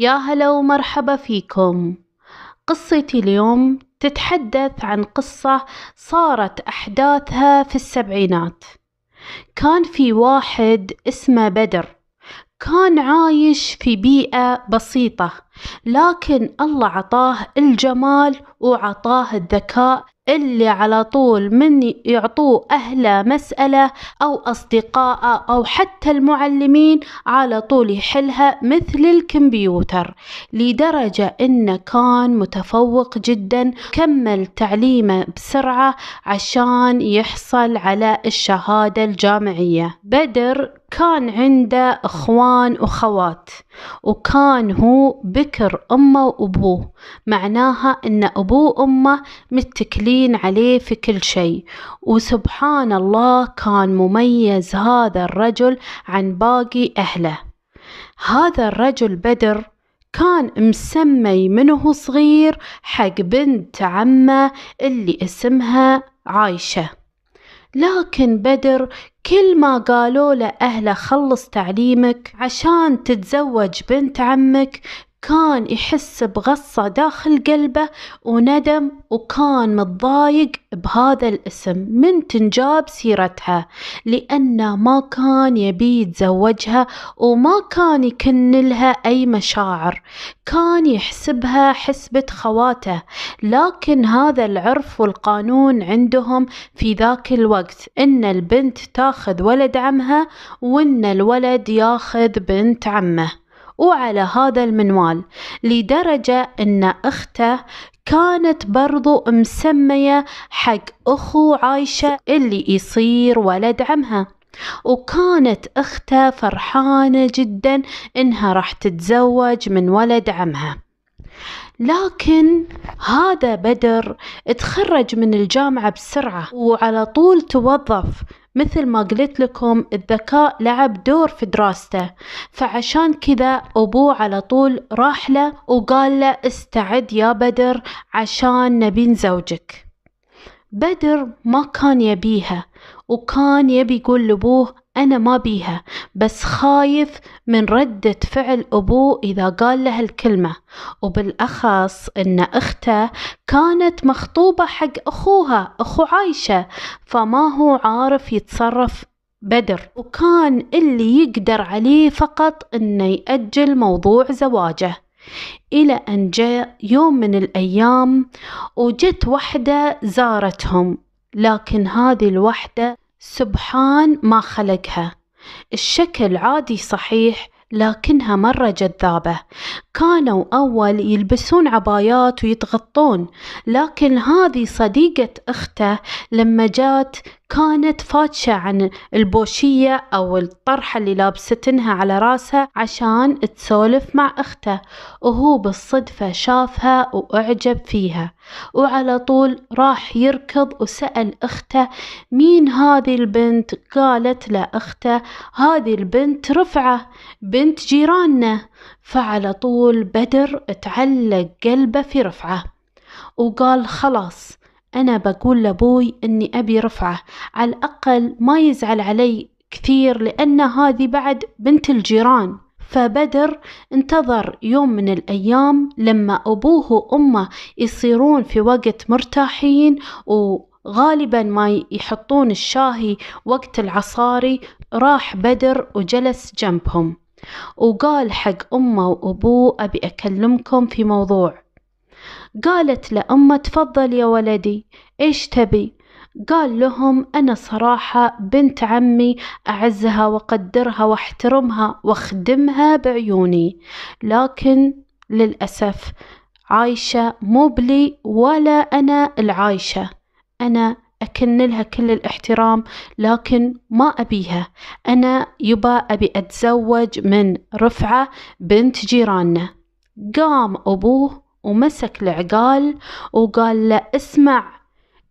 يا هلا ومرحبا فيكم قصتي اليوم تتحدث عن قصة صارت أحداثها في السبعينات كان في واحد اسمه بدر كان عايش في بيئة بسيطة لكن الله عطاه الجمال وعطاه الذكاء اللي على طول من يعطوه أهله مسألة أو أصدقاءه أو حتى المعلمين على طول يحلها مثل الكمبيوتر لدرجة إنه كان متفوق جدا كمل تعليمه بسرعة عشان يحصل على الشهادة الجامعية بدر كان عنده اخوان وخوات وكان هو بكر امه وابوه معناها ان ابوه وامه متكلين عليه في كل شيء وسبحان الله كان مميز هذا الرجل عن باقي اهله هذا الرجل بدر كان مسمي منه صغير حق بنت عمه اللي اسمها عايشه لكن بدر كل ما قالوا له أهله خلص تعليمك عشان تتزوج بنت عمك كان يحس بغصة داخل قلبه وندم وكان متضايق بهذا الاسم من تنجاب سيرتها لأنه ما كان يبي يتزوجها وما كان يكن لها أي مشاعر كان يحسبها حسبة خواته لكن هذا العرف والقانون عندهم في ذاك الوقت إن البنت تاخذ ولد عمها وإن الولد ياخذ بنت عمه وعلى هذا المنوال لدرجة أن أخته كانت برضو مسمية حق أخو عايشة اللي يصير ولد عمها وكانت أخته فرحانة جدا إنها راح تتزوج من ولد عمها لكن هذا بدر تخرج من الجامعة بسرعة وعلى طول توظف مثل ما قلت لكم الذكاء لعب دور في دراسته فعشان كذا أبوه على طول راح له وقال له استعد يا بدر عشان نبي نزوجك بدر ما كان يبيها وكان يبي يقول لأبوه أنا ما بيها بس خايف من ردة فعل أبوه إذا قال له الكلمة وبالأخص أن أخته كانت مخطوبة حق أخوها أخو عايشة فما هو عارف يتصرف بدر وكان اللي يقدر عليه فقط أنه يأجل موضوع زواجه إلى أن جاء يوم من الأيام وجت وحدة زارتهم لكن هذه الوحدة سبحان ما خلقها الشكل عادي صحيح لكنها مرة جذابة كانوا أول يلبسون عبايات ويتغطون لكن هذه صديقة أخته لما جات كانت فاتشة عن البوشية أو الطرحة اللي لابستنها على راسها عشان تسولف مع أخته وهو بالصدفة شافها وأعجب فيها وعلى طول راح يركض وسأل أخته مين هذه البنت قالت له أخته هذه البنت رفعة بنت جيراننا فعلى طول بدر تعلق قلبه في رفعه وقال خلاص أنا بقول لأبوي إني أبي رفعة على الأقل ما يزعل علي كثير لأن هذه بعد بنت الجيران فبدر انتظر يوم من الأيام لما أبوه وأمه يصيرون في وقت مرتاحين وغالبا ما يحطون الشاهي وقت العصاري راح بدر وجلس جنبهم وقال حق أمه وأبوه أبي أكلمكم في موضوع قالت لأمه تفضل يا ولدي إيش تبي؟ قال لهم أنا صراحة بنت عمي أعزها وقدرها واحترمها واخدمها بعيوني لكن للأسف عايشة مو بلي ولا أنا العايشة أنا أكن لها كل الاحترام لكن ما أبيها أنا يبا أبي أتزوج من رفعة بنت جيراننا قام أبوه ومسك العقال وقال له اسمع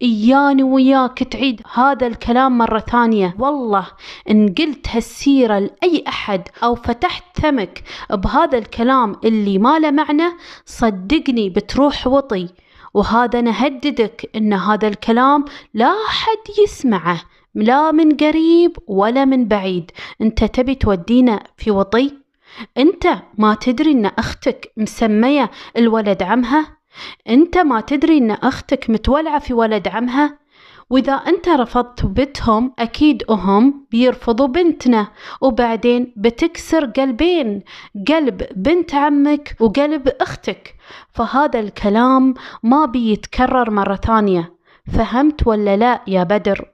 إياني وياك تعيد هذا الكلام مرة ثانية والله إن قلت هالسيرة لأي أحد أو فتحت فمك بهذا الكلام اللي ما له معنى صدقني بتروح وطي وهذا نهددك إن هذا الكلام لا حد يسمعه لا من قريب ولا من بعيد انت تبي تودينا في وطي أنت ما تدري أن أختك مسمية الولد عمها؟ أنت ما تدري أن أختك متولعة في ولد عمها؟ وإذا أنت رفضت بنتهم أكيد هم بيرفضوا بنتنا وبعدين بتكسر قلبين قلب بنت عمك وقلب أختك فهذا الكلام ما بيتكرر مرة ثانية فهمت ولا لا يا بدر؟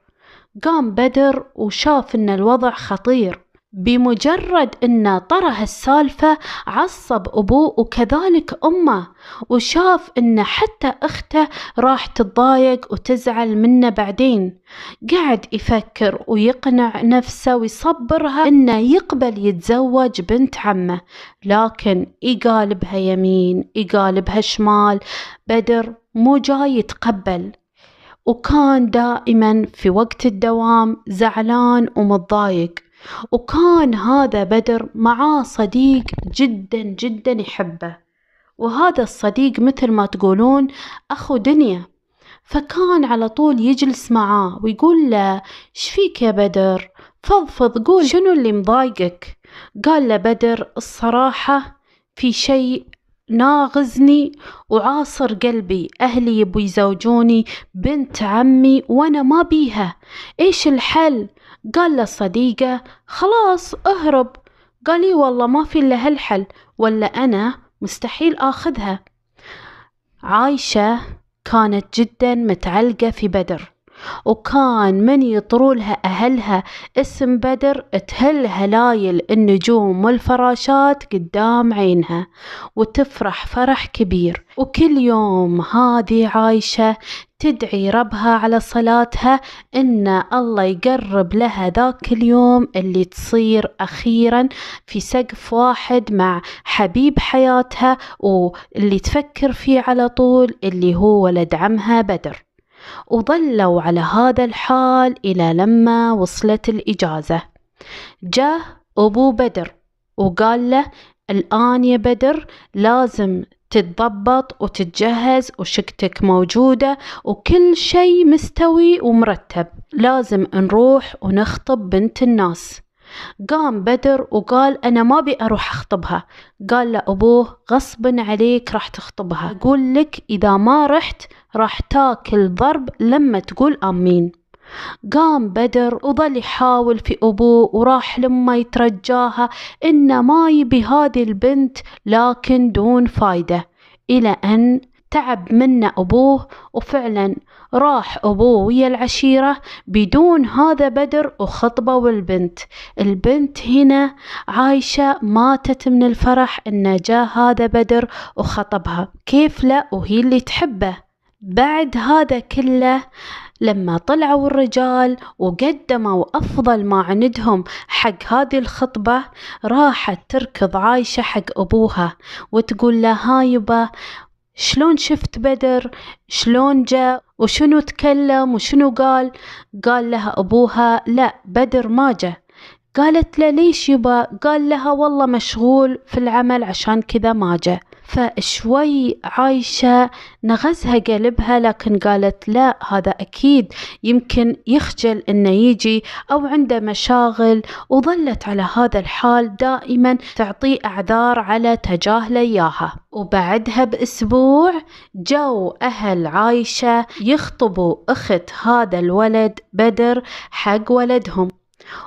قام بدر وشاف أن الوضع خطير بمجرد أنه طرى هالسالفة عصب أبوه وكذلك أمه وشاف أن حتى أخته راح تتضايق وتزعل منه بعدين قعد يفكر ويقنع نفسه ويصبرها أنه يقبل يتزوج بنت عمه لكن يقالبها يمين يقالبها شمال بدر مو جاي يتقبل وكان دائما في وقت الدوام زعلان ومتضايق وكان هذا بدر معاه صديق جدا جدا يحبه وهذا الصديق مثل ما تقولون أخو دنيا فكان على طول يجلس معاه ويقول له شفيك يا بدر فضفض قول شنو اللي مضايقك قال له بدر الصراحة في شيء ناغزني وعاصر قلبي أهلي يبوا يزوجوني بنت عمي وأنا ما بيها إيش الحل قال للصديقة خلاص اهرب قال لي والله ما في إلا هالحل ولا أنا مستحيل آخذها عايشة كانت جدا متعلقة في بدر وكان من يطرولها أهلها اسم بدر تهل هلايل النجوم والفراشات قدام عينها وتفرح فرح كبير وكل يوم هذه عايشة تدعي ربها على صلاتها ان الله يقرب لها ذاك اليوم اللي تصير اخيرا في سقف واحد مع حبيب حياتها واللي تفكر فيه على طول اللي هو ولد عمها بدر وظلوا على هذا الحال الى لما وصلت الاجازه جاء ابو بدر وقال له الآن يا بدر لازم تتضبط وتتجهز وشقتك موجودة وكل شيء مستوي ومرتب لازم نروح ونخطب بنت الناس قام بدر وقال أنا ما بي أروح أخطبها قال له أبوه غصب عليك راح تخطبها قول لك إذا ما رحت راح تاكل ضرب لما تقول آمين قام بدر وظل يحاول في أبوه وراح لما يترجاها إنه ما يبي هذه البنت لكن دون فايدة إلى أن تعب منه أبوه وفعلا راح أبوه ويا العشيرة بدون هذا بدر وخطبوا البنت البنت هنا عايشة ماتت من الفرح إن جاء هذا بدر وخطبها كيف لا وهي اللي تحبه بعد هذا كله لما طلعوا الرجال وقدموا أفضل ما عندهم حق هذه الخطبة راحت تركض عايشة حق أبوها وتقول له هايبة شلون شفت بدر شلون جاء وشنو تكلم وشنو قال قال لها أبوها لا بدر ما جاء قالت له ليش يبا قال لها والله مشغول في العمل عشان كذا ما جاء فشوي عايشة نغزها قلبها لكن قالت لا هذا أكيد يمكن يخجل إنه يجي أو عنده مشاغل وظلت على هذا الحال دائما تعطيه أعذار على تجاهله إياها وبعدها بأسبوع جو أهل عايشة يخطبوا أخت هذا الولد بدر حق ولدهم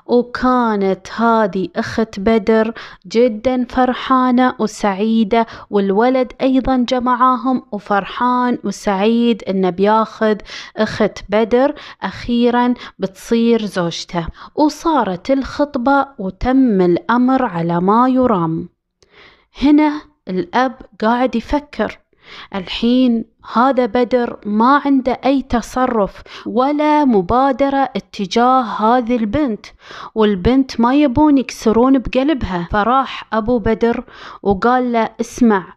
وكانت هذه أخت بدر جدا فرحانة وسعيدة والولد أيضا جمعاهم وفرحان وسعيد إنه بياخذ أخت بدر أخيرا بتصير زوجته وصارت الخطبة وتم الأمر على ما يرام هنا الأب قاعد يفكر الحين هذا بدر ما عنده أي تصرف ولا مبادرة اتجاه هذه البنت والبنت ما يبون يكسرون بقلبها فراح أبو بدر وقال له اسمع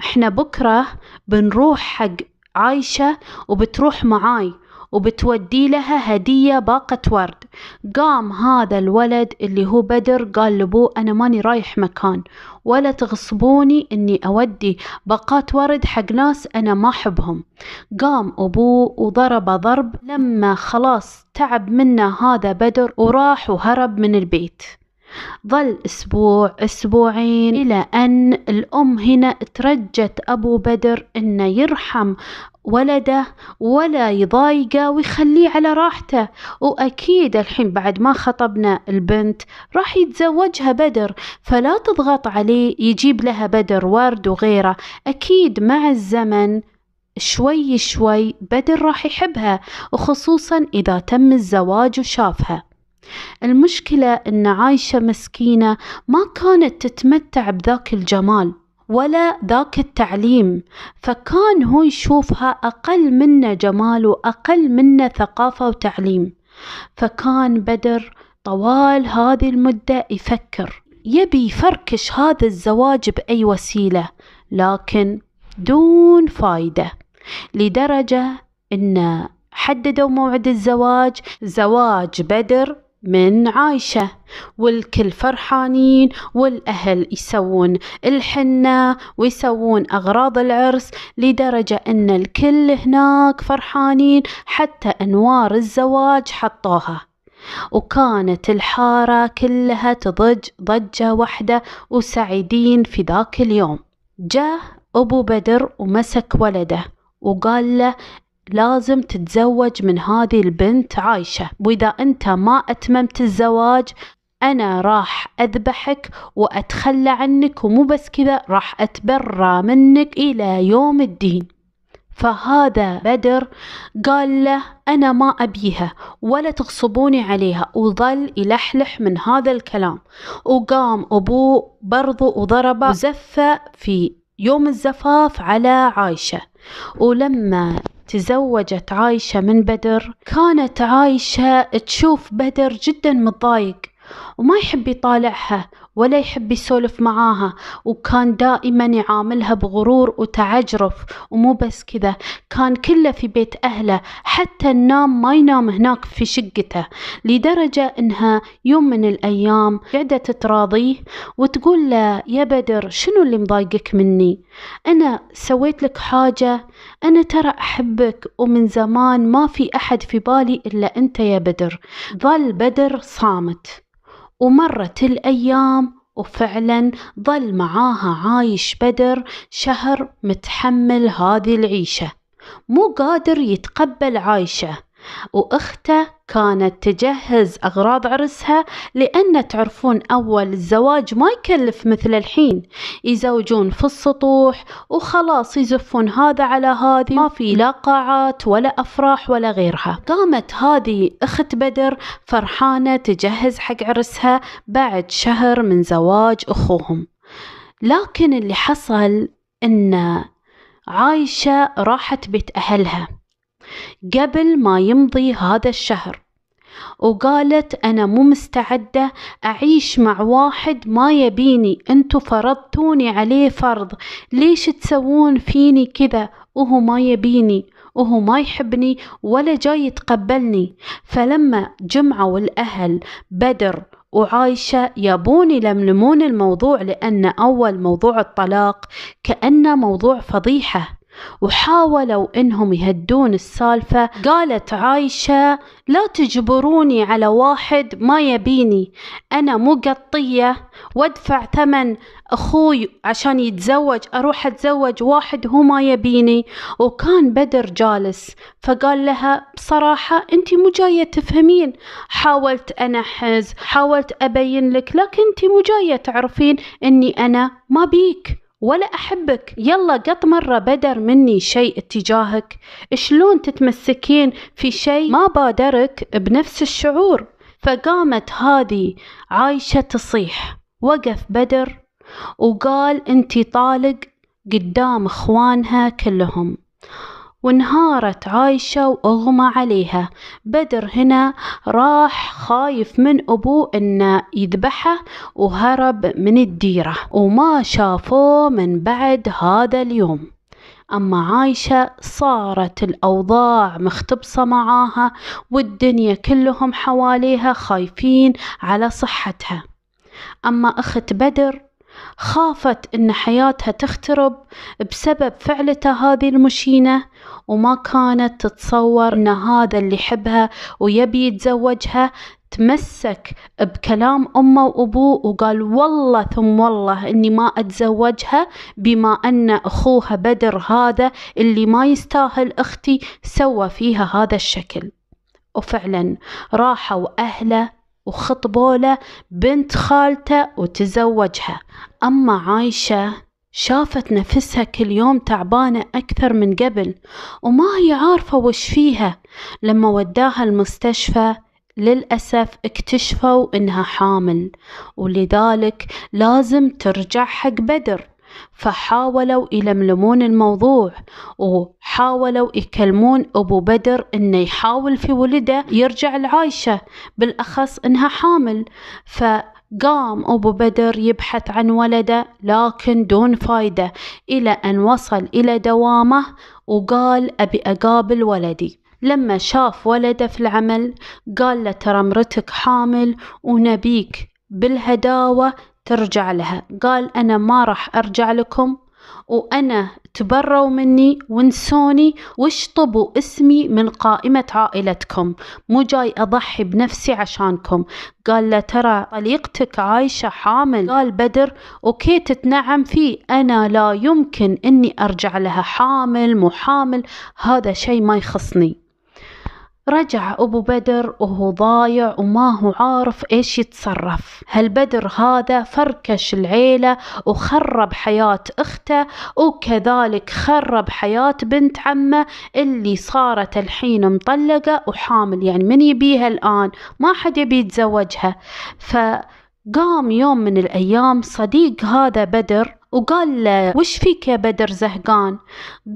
احنا بكرة بنروح حق عايشة وبتروح معاي وبتودي لها هدية باقة ورد قام هذا الولد اللي هو بدر قال لأبوه أنا ماني رايح مكان ولا تغصبوني أني أودي باقات ورد حق ناس أنا ما أحبهم قام أبوه وضرب ضرب لما خلاص تعب منه هذا بدر وراح وهرب من البيت ظل أسبوع أسبوعين إلى أن الأم هنا ترجت أبو بدر أنه يرحم ولده ولا يضايقه ويخليه على راحته وأكيد الحين بعد ما خطبنا البنت راح يتزوجها بدر فلا تضغط عليه يجيب لها بدر ورد وغيره أكيد مع الزمن شوي شوي بدر راح يحبها وخصوصا إذا تم الزواج وشافها المشكلة أن عايشة مسكينة ما كانت تتمتع بذاك الجمال ولا ذاك التعليم فكان هو يشوفها أقل منا جمال وأقل منا ثقافة وتعليم فكان بدر طوال هذه المدة يفكر يبي يفركش هذا الزواج بأي وسيلة لكن دون فايدة لدرجة أن حددوا موعد الزواج زواج بدر من عايشة والكل فرحانين والأهل يسوون الحنة ويسوون أغراض العرس لدرجة أن الكل هناك فرحانين حتى أنوار الزواج حطوها وكانت الحارة كلها تضج ضجة واحدة وسعيدين في ذاك اليوم جاء أبو بدر ومسك ولده وقال له لازم تتزوج من هذه البنت عايشة وإذا أنت ما أتممت الزواج أنا راح أذبحك وأتخلى عنك ومو بس كذا راح أتبرى منك إلى يوم الدين فهذا بدر قال له أنا ما أبيها ولا تغصبوني عليها وظل يلحلح من هذا الكلام وقام أبوه برضو وضربه وزفه في يوم الزفاف على عايشة ولما تزوجت عايشة من بدر كانت عايشة تشوف بدر جدا متضايق وما يحب يطالعها ولا يحب يسولف معاها وكان دائما يعاملها بغرور وتعجرف ومو بس كذا كان كله في بيت أهله حتى النام ما ينام هناك في شقته لدرجة إنها يوم من الأيام قعدت تراضيه وتقول له يا بدر شنو اللي مضايقك مني أنا سويت لك حاجة أنا ترى أحبك ومن زمان ما في أحد في بالي إلا أنت يا بدر ظل بدر صامت ومرت الأيام وفعلا ظل معاها عايش بدر شهر متحمل هذه العيشة مو قادر يتقبل عايشة وأخته كانت تجهز أغراض عرسها لأن تعرفون أول الزواج ما يكلف مثل الحين يزوجون في السطوح وخلاص يزفون هذا على هذه ما في لا قاعات ولا أفراح ولا غيرها قامت هذه أخت بدر فرحانة تجهز حق عرسها بعد شهر من زواج أخوهم لكن اللي حصل أن عايشة راحت بيت أهلها قبل ما يمضي هذا الشهر وقالت أنا مو مستعدة أعيش مع واحد ما يبيني أنتوا فرضتوني عليه فرض ليش تسوون فيني كذا وهو ما يبيني وهو ما يحبني ولا جاي يتقبلني فلما جمعوا الأهل بدر وعايشة يبون يلملمون الموضوع لأن أول موضوع الطلاق كأنه موضوع فضيحة وحاولوا انهم يهدون السالفة قالت عايشة لا تجبروني على واحد ما يبيني انا مو قطية وادفع ثمن اخوي عشان يتزوج اروح اتزوج واحد هو ما يبيني وكان بدر جالس فقال لها بصراحة انت مو جاية تفهمين حاولت انحز حاولت ابين لك لكن انت مو جاية تعرفين اني انا ما بيك ولا أحبك يلا قط مرة بدر مني شيء اتجاهك شلون تتمسكين في شيء ما بادرك بنفس الشعور فقامت هذه عايشة تصيح وقف بدر وقال انتي طالق قدام اخوانها كلهم وانهارت عايشة وأغمى عليها بدر هنا راح خايف من أبوه أنه يذبحه وهرب من الديرة وما شافوه من بعد هذا اليوم أما عايشة صارت الأوضاع مختبصة معاها والدنيا كلهم حواليها خايفين على صحتها أما أخت بدر خافت ان حياتها تخترب بسبب فعلته هذه المشينه وما كانت تتصور ان هذا اللي يحبها ويبي يتزوجها تمسك بكلام أمه وأبوه وقال والله ثم والله إني ما أتزوجها بما أن أخوها بدر هذا اللي ما يستاهل أختي سوى فيها هذا الشكل وفعلا راحوا أهله وخطبوا له بنت خالته وتزوجها أما عايشة شافت نفسها كل يوم تعبانة أكثر من قبل وما هي عارفة وش فيها لما وداها المستشفى للأسف اكتشفوا إنها حامل ولذلك لازم ترجع حق بدر فحاولوا يلملمون الموضوع وحاولوا يكلمون أبو بدر إنه يحاول في ولده يرجع لعايشة بالأخص إنها حامل ف قام أبو بدر يبحث عن ولده لكن دون فايدة إلى أن وصل إلى دوامه وقال أبي أقابل ولدي لما شاف ولده في العمل قال له ترى مرتك حامل ونبيك بالهداوة ترجع لها قال أنا ما راح أرجع لكم وأنا تبروا مني وانسوني واشطبوا اسمي من قائمة عائلتكم مو جاي أضحي بنفسي عشانكم قال له ترى طليقتك عايشة حامل قال بدر أوكي تتنعم فيه أنا لا يمكن أني أرجع لها حامل مو حامل هذا شيء ما يخصني رجع أبو بدر وهو ضايع وما هو عارف إيش يتصرف هالبدر هذا فركش العيلة وخرب حياة أخته وكذلك خرب حياة بنت عمه اللي صارت الحين مطلقة وحامل يعني من يبيها الآن ما حد يبي يتزوجها فقام يوم من الأيام صديق هذا بدر وقال له وش فيك يا بدر زهقان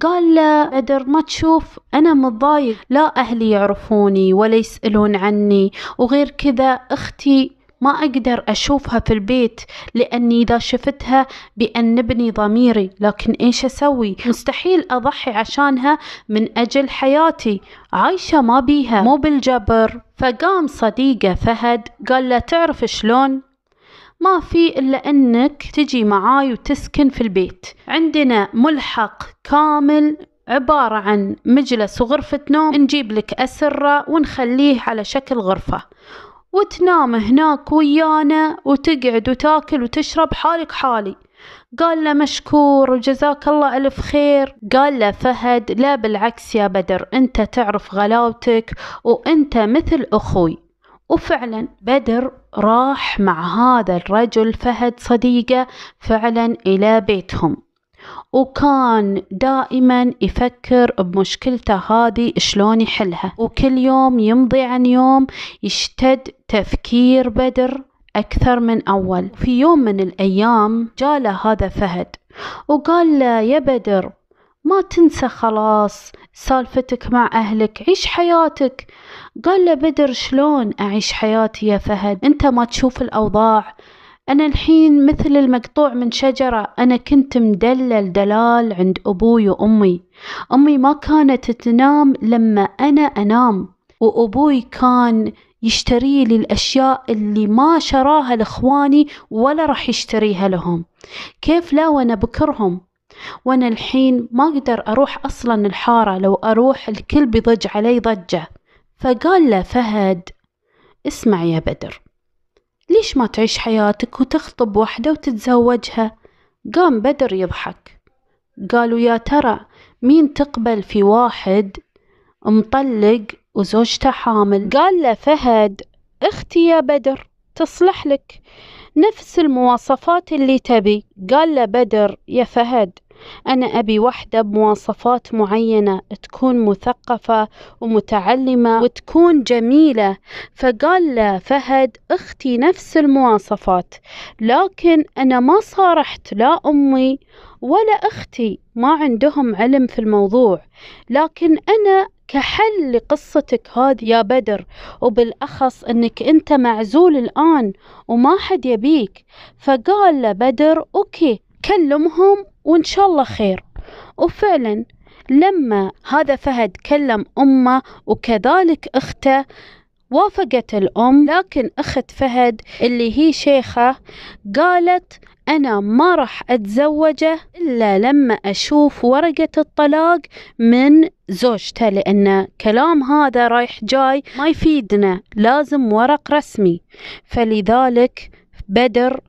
قال له بدر ما تشوف أنا متضايق لا أهلي يعرفوني ولا يسألون عني وغير كذا أختي ما أقدر أشوفها في البيت لأني إذا شفتها بأنبني ضميري لكن إيش أسوي مستحيل أضحي عشانها من أجل حياتي عايشة ما بيها مو بالجبر فقام صديقه فهد قال له تعرف شلون ما في إلا أنك تجي معاي وتسكن في البيت عندنا ملحق كامل عبارة عن مجلس وغرفة نوم نجيب لك أسرة ونخليه على شكل غرفة وتنام هناك ويانا وتقعد وتاكل وتشرب حالك حالي قال له مشكور وجزاك الله ألف خير قال له فهد لا بالعكس يا بدر أنت تعرف غلاوتك وأنت مثل أخوي وفعلا بدر راح مع هذا الرجل فهد صديقه فعلا إلى بيتهم وكان دائما يفكر بمشكلته هذه شلون يحلها وكل يوم يمضي عن يوم يشتد تفكير بدر أكثر من أول في يوم من الأيام جاله هذا فهد وقال له يا بدر ما تنسى خلاص سالفتك مع أهلك عيش حياتك قال له بدر شلون أعيش حياتي يا فهد أنت ما تشوف الأوضاع أنا الحين مثل المقطوع من شجرة أنا كنت مدلل دلال عند أبوي وأمي أمي ما كانت تنام لما أنا أنام وأبوي كان يشتري لي الأشياء اللي ما شراها لإخواني ولا راح يشتريها لهم كيف لا وأنا بكرهم وأنا الحين ما أقدر أروح أصلا الحارة لو أروح الكل بيضج علي ضجة فقال له فهد اسمع يا بدر ليش ما تعيش حياتك وتخطب وحدة وتتزوجها قام بدر يضحك قالوا يا ترى مين تقبل في واحد مطلق وزوجته حامل قال له فهد اختي يا بدر تصلح لك نفس المواصفات اللي تبي قال له بدر يا فهد أنا أبي وحدة بمواصفات معينة تكون مثقفة ومتعلمة وتكون جميلة فقال له فهد أختي نفس المواصفات لكن أنا ما صارحت لا أمي ولا أختي ما عندهم علم في الموضوع لكن أنا كحل لقصتك هذه يا بدر وبالأخص أنك أنت معزول الآن وما حد يبيك فقال له بدر أوكي كلمهم وإن شاء الله خير وفعلا لما هذا فهد كلم أمه وكذلك أخته وافقت الأم لكن أخت فهد اللي هي شيخة قالت أنا ما راح أتزوجه إلا لما أشوف ورقة الطلاق من زوجته لأن كلام هذا رايح جاي ما يفيدنا لازم ورق رسمي فلذلك بدر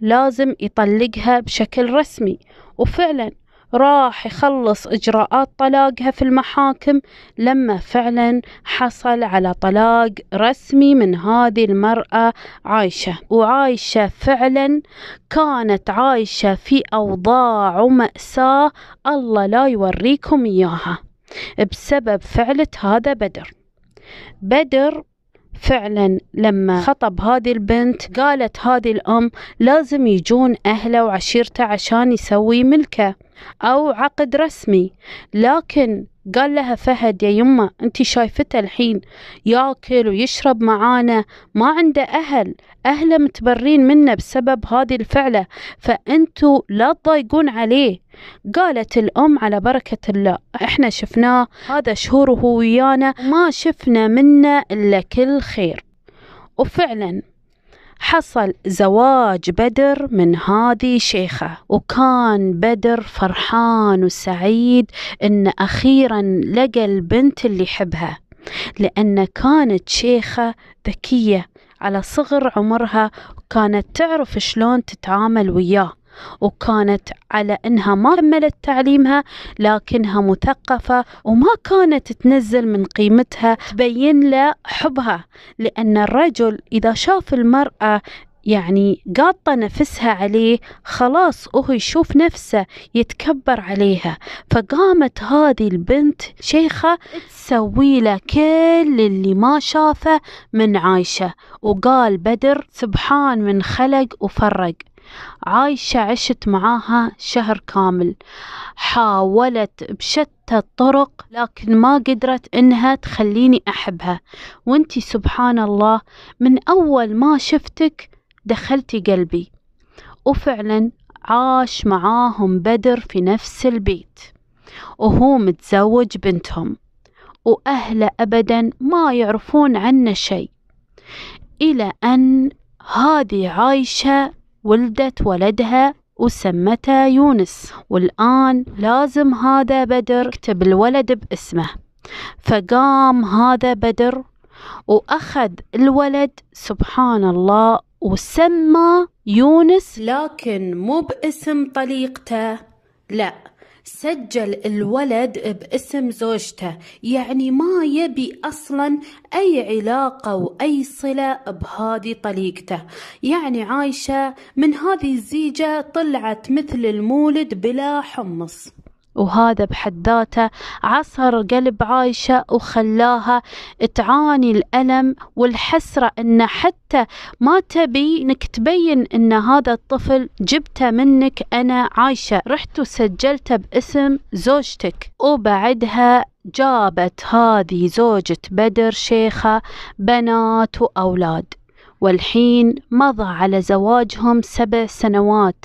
لازم يطلقها بشكل رسمي وفعلا راح يخلص إجراءات طلاقها في المحاكم لما فعلا حصل على طلاق رسمي من هذه المرأة عايشة وعايشة فعلا كانت عايشة في أوضاع ومأساة الله لا يوريكم إياها بسبب فعلة هذا بدر بدر فعلا لما خطب هذه البنت قالت هذه الأم لازم يجون أهله وعشيرته عشان يسوي ملكه أو عقد رسمي لكن قال لها فهد يا يمه انت شايفته الحين ياكل ويشرب معانا ما عنده اهل اهله متبرين منه بسبب هذه الفعله فانتوا لا تضايقون عليه قالت الام على بركه الله احنا شفناه هذا شهور وهو ويانا ما شفنا منه الا كل خير وفعلا حصل زواج بدر من هذه شيخة وكان بدر فرحان وسعيد أن أخيرا لقى البنت اللي يحبها لأن كانت شيخة ذكية على صغر عمرها وكانت تعرف شلون تتعامل وياه وكانت على انها ما كملت تعليمها لكنها مثقفه وما كانت تنزل من قيمتها تبين له حبها لان الرجل اذا شاف المراه يعني قاطة نفسها عليه خلاص وهو يشوف نفسه يتكبر عليها فقامت هذه البنت شيخة تسوي له كل اللي ما شافه من عايشة وقال بدر سبحان من خلق وفرق عايشة عشت معاها شهر كامل حاولت بشتى الطرق لكن ما قدرت انها تخليني احبها وانتي سبحان الله من اول ما شفتك دخلتي قلبي وفعلا عاش معاهم بدر في نفس البيت وهو متزوج بنتهم وأهله أبدا ما يعرفون عنه شيء إلى أن هذه عايشة ولدت ولدها وسمته يونس والآن لازم هذا بدر اكتب الولد باسمه فقام هذا بدر وأخذ الولد سبحان الله وسمى يونس لكن مو باسم طليقته لا سجل الولد باسم زوجته يعني ما يبي أصلا أي علاقة وأي صلة بهذه طليقته يعني عايشة من هذه الزيجة طلعت مثل المولد بلا حمص وهذا بحد ذاته عصر قلب عايشة وخلاها تعاني الألم والحسرة أن حتى ما تبي أنك تبين أن هذا الطفل جبته منك أنا عايشة رحت وسجلته باسم زوجتك وبعدها جابت هذه زوجة بدر شيخة بنات وأولاد والحين مضى على زواجهم سبع سنوات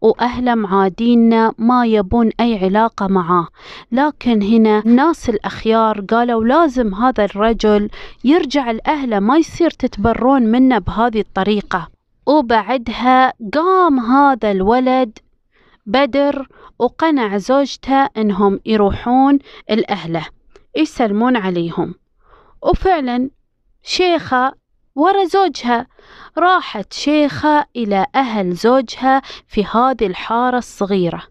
وأهله معادينا ما يبون أي علاقة معاه لكن هنا الناس الأخيار قالوا لازم هذا الرجل يرجع لأهله ما يصير تتبرون منه بهذه الطريقة وبعدها قام هذا الولد بدر وقنع زوجته انهم يروحون الاهله يسلمون عليهم وفعلا شيخة ورا زوجها راحت شيخة إلى أهل زوجها في هذه الحارة الصغيرة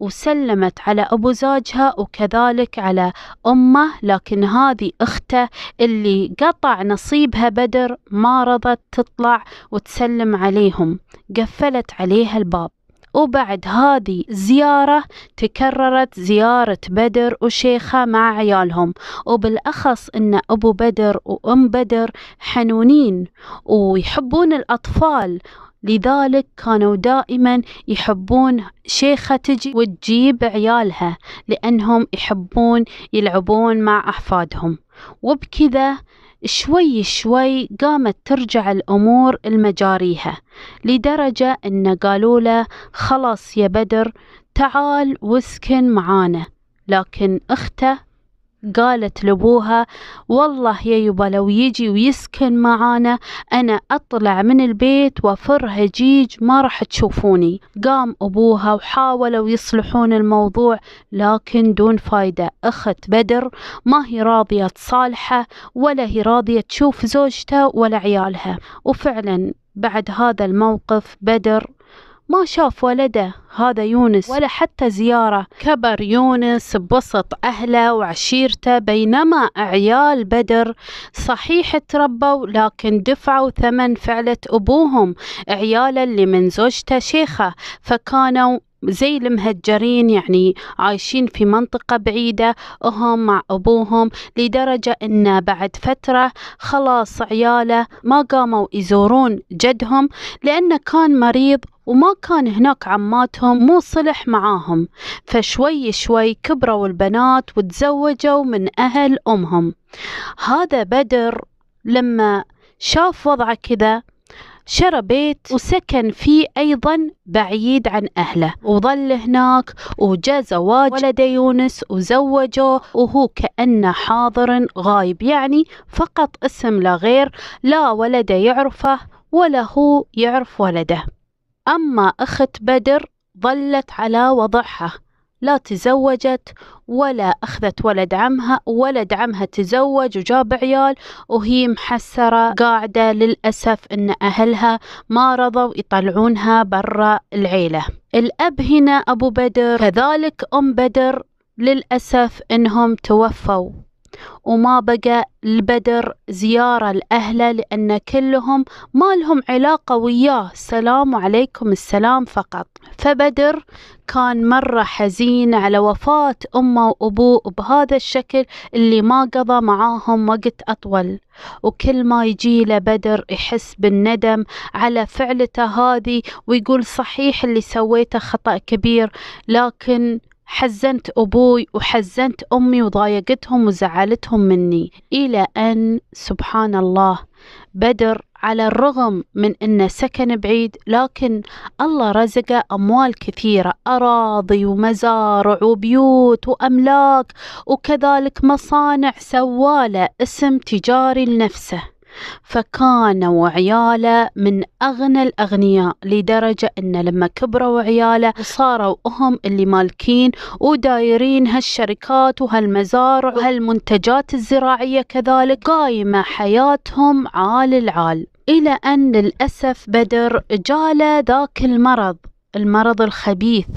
وسلمت على أبو زوجها وكذلك على أمه لكن هذه أخته اللي قطع نصيبها بدر ما رضت تطلع وتسلم عليهم قفلت عليها الباب وبعد هذه الزيارة تكررت زيارة بدر وشيخة مع عيالهم وبالأخص أن أبو بدر وأم بدر حنونين ويحبون الأطفال لذلك كانوا دائما يحبون شيخة تجي وتجيب عيالها لأنهم يحبون يلعبون مع أحفادهم وبكذا شوي شوي قامت ترجع الأمور لمجاريها لدرجة إن قالوا له خلاص يا بدر تعال واسكن معانا لكن أخته قالت لأبوها والله يا يبا لو يجي ويسكن معانا أنا أطلع من البيت وفر هجيج ما راح تشوفوني قام أبوها وحاولوا يصلحون الموضوع لكن دون فايدة أخت بدر ما هي راضية تصالحه ولا هي راضية تشوف زوجته ولا عيالها وفعلا بعد هذا الموقف بدر ما شاف ولده هذا يونس ولا حتى زيارة كبر يونس بوسط أهله وعشيرته بينما أعيال بدر صحيح تربوا لكن دفعوا ثمن فعلة أبوهم عياله اللي من زوجته شيخة فكانوا زي المهجرين يعني عايشين في منطقة بعيدة هم مع أبوهم لدرجة أن بعد فترة خلاص عياله ما قاموا يزورون جدهم لأنه كان مريض وما كان هناك عماتهم مو صلح معاهم فشوي شوي كبروا البنات وتزوجوا من أهل أمهم هذا بدر لما شاف وضعه كذا شرى بيت وسكن فيه أيضا بعيد عن أهله وظل هناك وجاء زواج ولد يونس وزوجه وهو كأنه حاضر غايب يعني فقط اسم لا غير لا ولده يعرفه ولا هو يعرف ولده أما أخت بدر ظلت على وضعها لا تزوجت ولا أخذت ولد عمها ولد عمها تزوج وجاب عيال وهي محسرة قاعدة للأسف أن أهلها ما رضوا يطلعونها برا العيلة الأب هنا أبو بدر كذلك أم بدر للأسف أنهم توفوا وما بقى البدر زيارة لأهله لأن كلهم ما لهم علاقة وياه سلام عليكم السلام فقط فبدر كان مرة حزين على وفاة أمه وأبوه بهذا الشكل اللي ما قضى معاهم وقت أطول وكل ما يجي بدر يحس بالندم على فعلته هذه ويقول صحيح اللي سويته خطأ كبير لكن حزنت أبوي وحزنت أمي وضايقتهم وزعلتهم مني إلى أن سبحان الله بدر على الرغم من أنه سكن بعيد لكن الله رزقه أموال كثيرة أراضي ومزارع وبيوت وأملاك وكذلك مصانع سواله اسم تجاري لنفسه فكان وعياله من أغنى الأغنياء لدرجة أنه لما كبروا عياله صاروا هم اللي مالكين ودايرين هالشركات وهالمزارع وهالمنتجات الزراعية كذلك قايمة حياتهم عال العال إلى أن للأسف بدر جاله ذاك المرض المرض الخبيث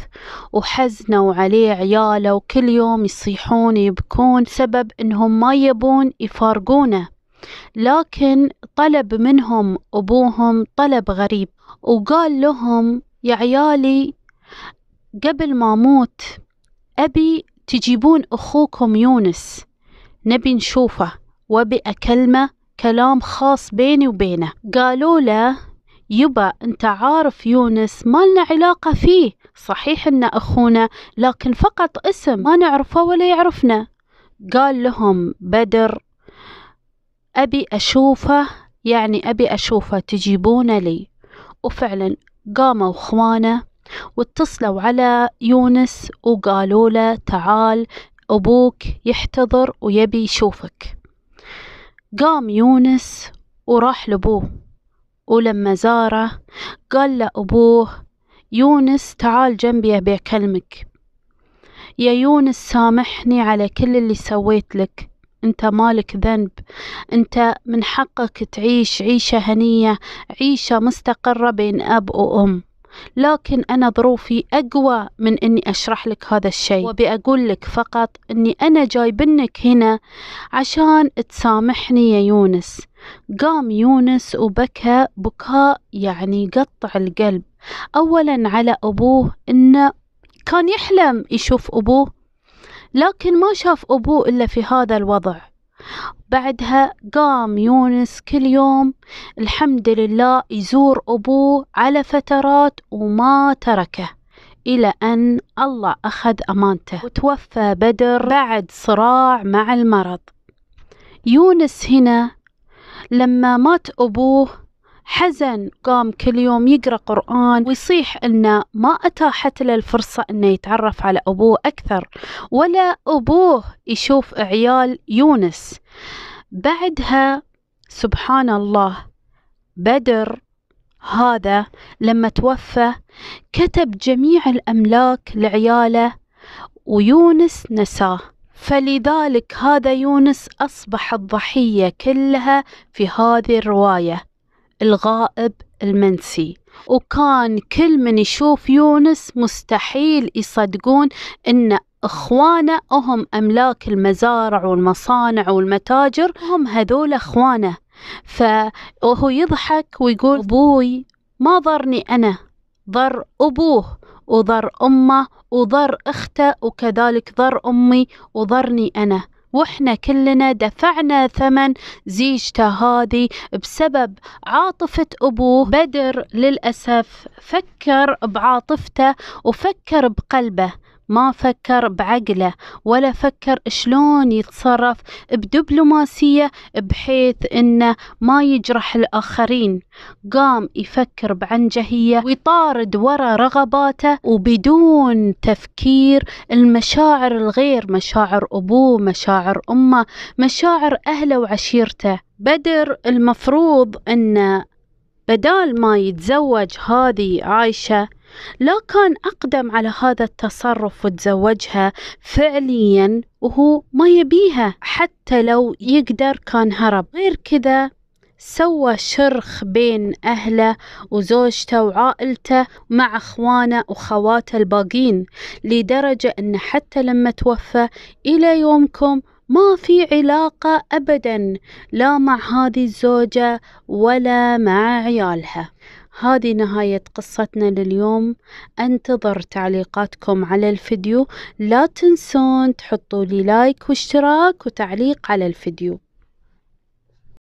وحزنوا عليه عياله وكل يوم يصيحون يبكون سبب انهم ما يبون يفارقونه لكن طلب منهم أبوهم طلب غريب وقال لهم يا عيالي قبل ما أموت أبي تجيبون أخوكم يونس نبي نشوفه وأبي أكلمه كلام خاص بيني وبينه قالوا له يبا أنت عارف يونس ما لنا علاقة فيه صحيح أنه أخونا لكن فقط اسم ما نعرفه ولا يعرفنا قال لهم بدر أبي أشوفه يعني أبي أشوفه تجيبونه لي وفعلا قاموا إخوانه واتصلوا على يونس وقالوا له تعال أبوك يحتضر ويبي يشوفك قام يونس وراح لأبوه ولما زاره قال له أبوه يونس تعال جنبي أبي أكلمك يا يونس سامحني على كل اللي سويت لك أنت مالك ذنب أنت من حقك تعيش عيشة هنية عيشة مستقرة بين أب وأم لكن أنا ظروفي أقوى من أني أشرح لك هذا الشيء وبأقول لك فقط أني أنا جايبنك هنا عشان تسامحني يا يونس قام يونس وبكى بكاء يعني قطع القلب أولا على أبوه أنه كان يحلم يشوف أبوه لكن ما شاف أبوه إلا في هذا الوضع بعدها قام يونس كل يوم الحمد لله يزور أبوه على فترات وما تركه إلى أن الله أخذ أمانته وتوفى بدر بعد صراع مع المرض يونس هنا لما مات أبوه حزن قام كل يوم يقرأ قرآن ويصيح أنه ما أتاحت له الفرصة أنه يتعرف على أبوه أكثر ولا أبوه يشوف عيال يونس بعدها سبحان الله بدر هذا لما توفى كتب جميع الأملاك لعياله ويونس نساه فلذلك هذا يونس أصبح الضحية كلها في هذه الرواية الغائب المنسي وكان كل من يشوف يونس مستحيل يصدقون ان اخوانه هم املاك المزارع والمصانع والمتاجر هم هذول اخوانه فهو يضحك ويقول ابوي ما ضرني انا ضر ابوه وضر امه وضر اخته وكذلك ضر امي وضرني انا واحنا كلنا دفعنا ثمن زيجته هذه بسبب عاطفة أبوه بدر للأسف فكر بعاطفته وفكر بقلبه ما فكر بعقله ولا فكر شلون يتصرف بدبلوماسية بحيث انه ما يجرح الاخرين قام يفكر بعنجهية ويطارد ورا رغباته وبدون تفكير المشاعر الغير مشاعر ابوه مشاعر امه مشاعر اهله وعشيرته بدر المفروض انه بدال ما يتزوج هذه عايشة لا كان أقدم على هذا التصرف وتزوجها فعليا وهو ما يبيها حتى لو يقدر كان هرب غير كذا سوى شرخ بين أهله وزوجته وعائلته مع أخوانه وخواته الباقين لدرجة أن حتى لما توفى إلى يومكم ما في علاقة أبدا لا مع هذه الزوجة ولا مع عيالها هذه نهاية قصتنا لليوم انتظر تعليقاتكم على الفيديو لا تنسون تحطوا لي لايك واشتراك وتعليق على الفيديو